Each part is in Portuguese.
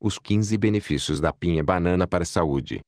Os 15 benefícios da pinha banana para a saúde.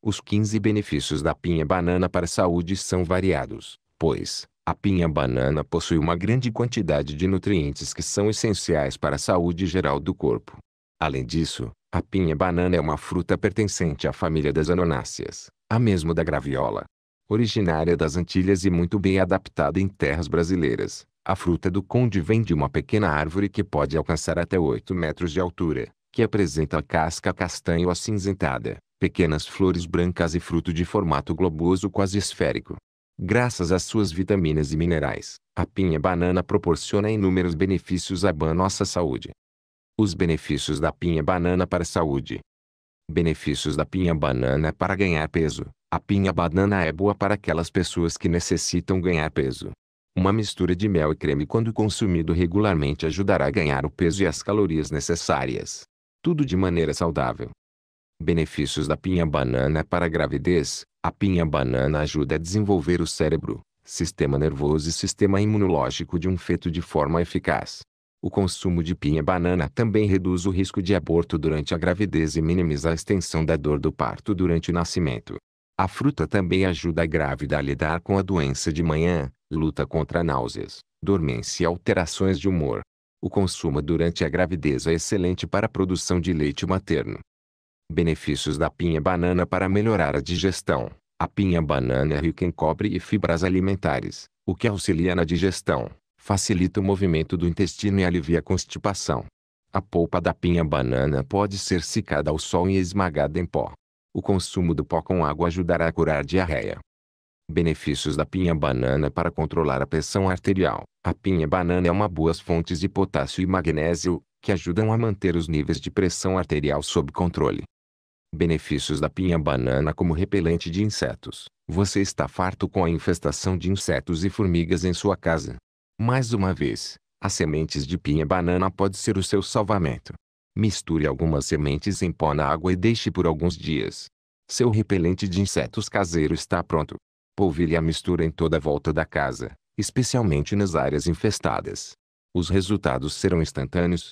Os 15 benefícios da pinha banana para a saúde são variados, pois a pinha banana possui uma grande quantidade de nutrientes que são essenciais para a saúde geral do corpo. Além disso, a pinha banana é uma fruta pertencente à família das anonáceas, a mesmo da graviola. Originária das Antilhas e muito bem adaptada em terras brasileiras, a fruta do conde vem de uma pequena árvore que pode alcançar até 8 metros de altura, que apresenta a casca castanho acinzentada, pequenas flores brancas e fruto de formato globoso quase esférico. Graças às suas vitaminas e minerais, a pinha banana proporciona inúmeros benefícios à nossa saúde. Os benefícios da pinha banana para a saúde. Benefícios da pinha banana para ganhar peso. A pinha banana é boa para aquelas pessoas que necessitam ganhar peso. Uma mistura de mel e creme quando consumido regularmente ajudará a ganhar o peso e as calorias necessárias tudo de maneira saudável. Benefícios da pinha-banana para a gravidez. A pinha-banana ajuda a desenvolver o cérebro, sistema nervoso e sistema imunológico de um feto de forma eficaz. O consumo de pinha-banana também reduz o risco de aborto durante a gravidez e minimiza a extensão da dor do parto durante o nascimento. A fruta também ajuda a grávida a lidar com a doença de manhã, luta contra náuseas, dormência e alterações de humor. O consumo durante a gravidez é excelente para a produção de leite materno. Benefícios da pinha banana para melhorar a digestão. A pinha banana é rica em cobre e fibras alimentares, o que auxilia na digestão, facilita o movimento do intestino e alivia a constipação. A polpa da pinha banana pode ser secada ao sol e esmagada em pó. O consumo do pó com água ajudará a curar a diarreia. Benefícios da pinha-banana para controlar a pressão arterial. A pinha-banana é uma boas fontes de potássio e magnésio, que ajudam a manter os níveis de pressão arterial sob controle. Benefícios da pinha-banana como repelente de insetos. Você está farto com a infestação de insetos e formigas em sua casa. Mais uma vez, as sementes de pinha-banana pode ser o seu salvamento. Misture algumas sementes em pó na água e deixe por alguns dias. Seu repelente de insetos caseiro está pronto polvilhe a mistura em toda a volta da casa, especialmente nas áreas infestadas. Os resultados serão instantâneos.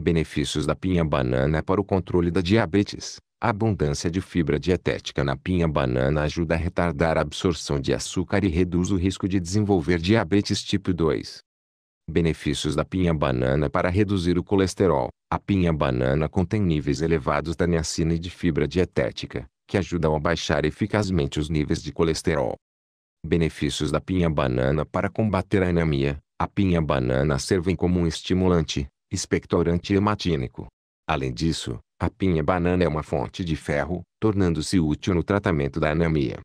Benefícios da pinha-banana para o controle da diabetes. A abundância de fibra dietética na pinha-banana ajuda a retardar a absorção de açúcar e reduz o risco de desenvolver diabetes tipo 2. Benefícios da pinha-banana para reduzir o colesterol. A pinha-banana contém níveis elevados da niacina e de fibra dietética, que ajudam a baixar eficazmente os níveis de colesterol. Benefícios da pinha-banana para combater a anemia. A pinha-banana serve como um estimulante, expectorante hematínico. Além disso, a pinha-banana é uma fonte de ferro, tornando-se útil no tratamento da anemia.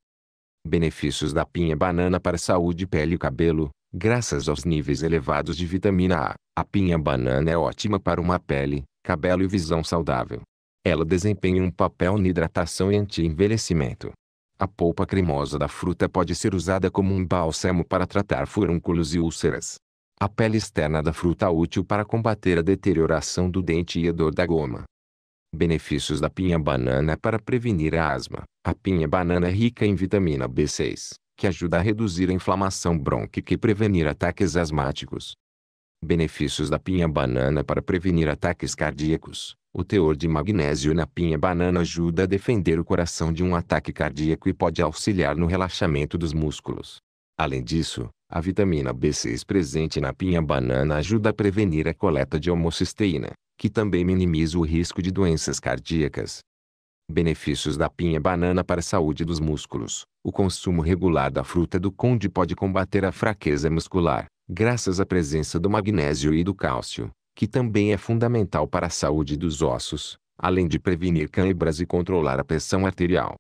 Benefícios da pinha-banana para saúde pele e cabelo. Graças aos níveis elevados de vitamina A, a pinha-banana é ótima para uma pele, cabelo e visão saudável. Ela desempenha um papel na hidratação e anti-envelhecimento. A polpa cremosa da fruta pode ser usada como um bálsamo para tratar furúnculos e úlceras. A pele externa da fruta é útil para combater a deterioração do dente e a dor da goma. Benefícios da pinha-banana para prevenir a asma. A pinha-banana é rica em vitamina B6, que ajuda a reduzir a inflamação brônquica e prevenir ataques asmáticos. Benefícios da pinha-banana para prevenir ataques cardíacos. O teor de magnésio na pinha banana ajuda a defender o coração de um ataque cardíaco e pode auxiliar no relaxamento dos músculos. Além disso, a vitamina B6 presente na pinha banana ajuda a prevenir a coleta de homocisteína, que também minimiza o risco de doenças cardíacas. Benefícios da pinha banana para a saúde dos músculos. O consumo regular da fruta do conde pode combater a fraqueza muscular, graças à presença do magnésio e do cálcio que também é fundamental para a saúde dos ossos, além de prevenir cãibras e controlar a pressão arterial.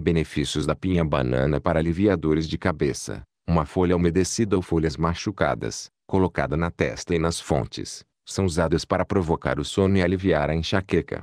Benefícios da pinha-banana para aliviadores de cabeça. Uma folha umedecida ou folhas machucadas, colocada na testa e nas fontes, são usadas para provocar o sono e aliviar a enxaqueca.